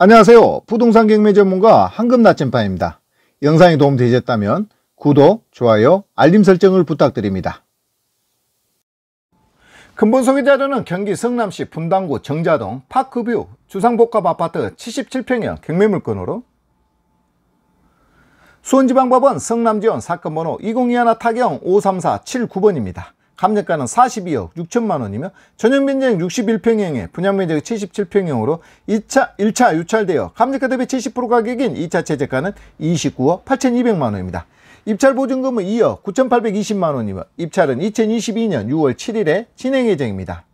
안녕하세요. 부동산 경매 전문가 황금 나침반입니다. 영상이 도움되셨다면 구독, 좋아요, 알림 설정을 부탁드립니다. 근본 소개 자료는 경기 성남시 분당구 정자동 파크뷰 주상복합 아파트 77평형 경매 물건으로 수원지방법원 성남지원 사건번호 2 0 2 타경 53479번입니다. 감정가는 42억 6천만 원이며 전용면적 61평형에 분양면적 77평형으로 2차 1차 유찰되어 감정가 대비 70% 가격인 2차 최저가는 29억 8,200만 원입니다. 입찰 보증금은 2억 9,820만 원이며 입찰은 2022년 6월 7일에 진행 예정입니다.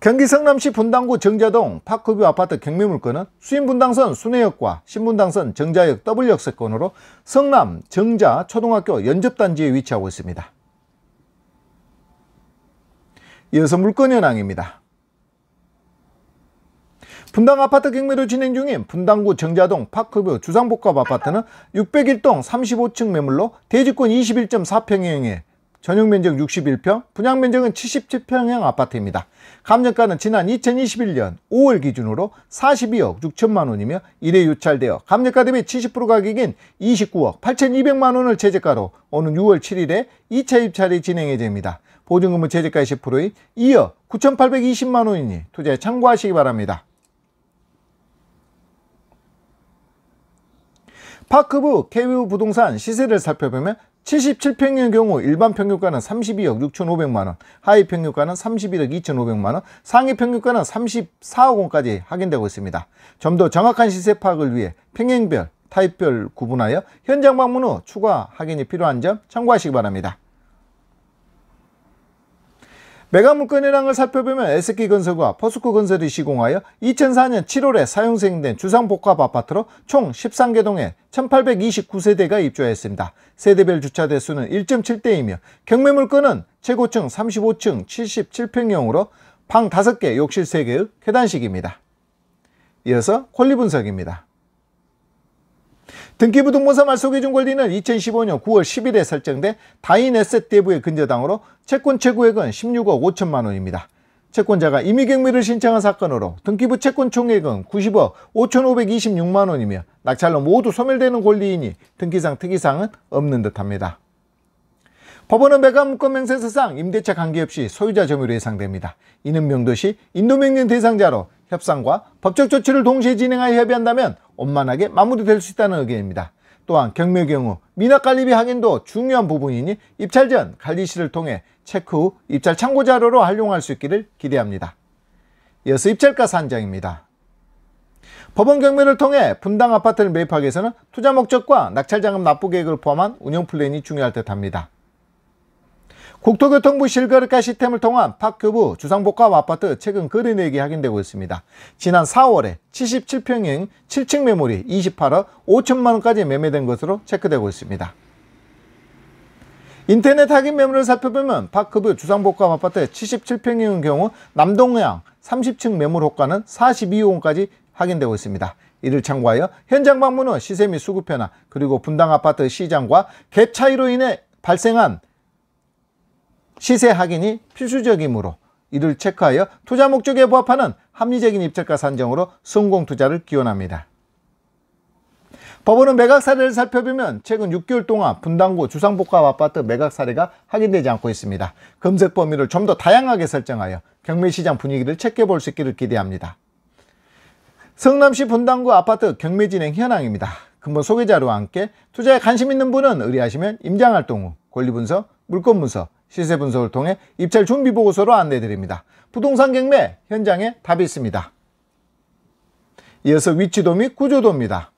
경기 성남시 분당구 정자동 파크뷰 아파트 경매물건은 수인분당선 순회역과 신분당선 정자역 W역세권으로 성남 정자 초등학교 연접단지에 위치하고 있습니다. 이어서 물건 현황입니다. 분당 아파트 경매로 진행 중인 분당구 정자동 파크뷰 주상복합 아파트는 601동 35층 매물로 대지권 21.4평형에 전용 면적 61평, 분양 면적은 77평형 아파트입니다. 감정가는 지난 2021년 5월 기준으로 42억 6천만 원이며 1회 유찰되어 감정가 대비 70% 가격인 29억 8,200만 원을 최저가로 오는 6월 7일에 2차 입찰이 진행이 됩니다. 보증금은 최저가의 10%인 2억 9,820만 원이니 투자에 참고하시기 바랍니다. 파크부 KBU 부동산 시세를 살펴보면 77평의 경우 일반 평균가는 32억 6,500만원, 하위 평균가는 31억 2,500만원, 상위 평균가는 34억 원까지 확인되고 있습니다. 좀 더 정확한 시세 파악을 위해 평행별, 타입별 구분하여 현장 방문 후 추가 확인이 필요한 점 참고하시기 바랍니다. 메가물건 현황을 살펴보면 SK건설과 포스코건설이 시공하여 2004년 7월에 사용 승인된 주상복합 아파트로 총 13개동에 1829세대가 입주하였습니다. 세대별 주차 대수는 1.7대이며 경매물건은 최고층 35층 77평형으로 방 5개, 욕실 3개의 계단식입니다. 이어서 콜리 분석입니다. 등기부등본사 말소기중 권리는 2015년 9월 10일에 설정된 다인에셋대부의 근저당으로 채권 최고액은 16억 5천만 원입니다. 채권자가 임의경매를 신청한 사건으로 등기부 채권 총액은 90억 5,526만 원이며 낙찰로 모두 소멸되는 권리이니 등기상 특이사항은 없는 듯합니다. 법원은 매각문건 명세서상 임대차 관계없이 소유자 점유로 예상됩니다. 이는 명도시 인도명령 대상자로 협상과 법적 조치를 동시에 진행하여 협의한다면 원만하게 마무리될 수 있다는 의견입니다. 또한 경매 경우 미납 관리비 확인도 중요한 부분이니 입찰 전 관리실을 통해 체크 후 입찰 참고 자료로 활용할 수 있기를 기대합니다. 이어서 입찰가 산정입니다. 법원 경매를 통해 분당 아파트를 매입하기 위해서는 투자 목적과 낙찰자금 납부 계획을 포함한 운영 플랜이 중요할 듯합니다. 국토교통부 실거래가 시스템을 통한 파큐부 주상복합 아파트 최근 거래내역이 확인되고 있습니다. 지난 4월에 77평형 7층 매물이 28억 5천만원까지 매매된 것으로 체크되고 있습니다. 인터넷 확인 매물을 살펴보면 파크뷰 주상복합 아파트 77평형인 경우 남동양 30층 매물 호가는 42억 원까지 확인되고 있습니다. 이를 참고하여 현장 방문 후 시세 및 수급 변화 그리고 분당 아파트 시장과 갭 차이로 인해 발생한 시세 확인이 필수적이므로 이를 체크하여 투자 목적에 부합하는 합리적인 입찰가 산정으로 성공 투자를 기원합니다. 법원은 매각 사례를 살펴보면 최근 6개월 동안 분당구 주상복합 아파트 매각 사례가 확인되지 않고 있습니다. 검색 범위를 좀 더 다양하게 설정하여 경매시장 분위기를 체크해 볼 수 있기를 기대합니다. 성남시 분당구 아파트 경매 진행 현황입니다. 근본 소개자료와 함께 투자에 관심 있는 분은 의뢰하시면 임장활동 후 권리분석, 물권분석, 시세 분석을 통해 입찰 준비 보고서로 안내드립니다. 부동산 경매 현장에 답이 있습니다. 이어서 위치도 및 구조도입니다.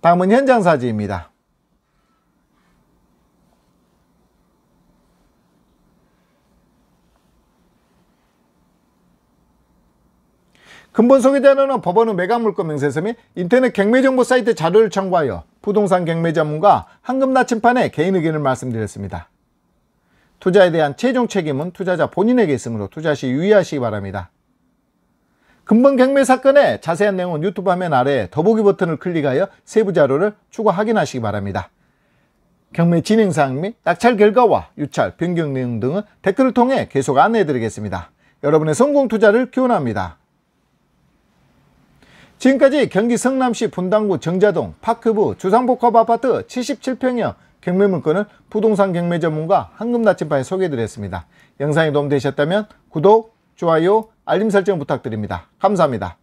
다음은 현장 사지입니다 근본 소개자료는 법원의 매각물권 명세서 및 인터넷 경매정보 사이트 자료를 참고하여 부동산 경매 전문가 황금나침판의 개인 의견을 말씀드렸습니다. 투자에 대한 최종 책임은 투자자 본인에게 있으므로 투자 시 유의하시기 바랍니다. 금번 경매 사건의 자세한 내용은 유튜브 화면 아래 더보기 버튼을 클릭하여 세부 자료를 추가 확인하시기 바랍니다. 경매 진행사항 및 낙찰 결과와 유찰, 변경 내용 등은 댓글을 통해 계속 안내해드리겠습니다. 여러분의 성공 투자를 기원합니다. 지금까지 경기 성남시 분당구 정자동 파크부 주상복합 아파트 77평형 경매 문건을 부동산 경매 전문가 황금나침반에 소개해드렸습니다. 영상이 도움되셨다면 구독, 좋아요, 알림 설정 부탁드립니다. 감사합니다.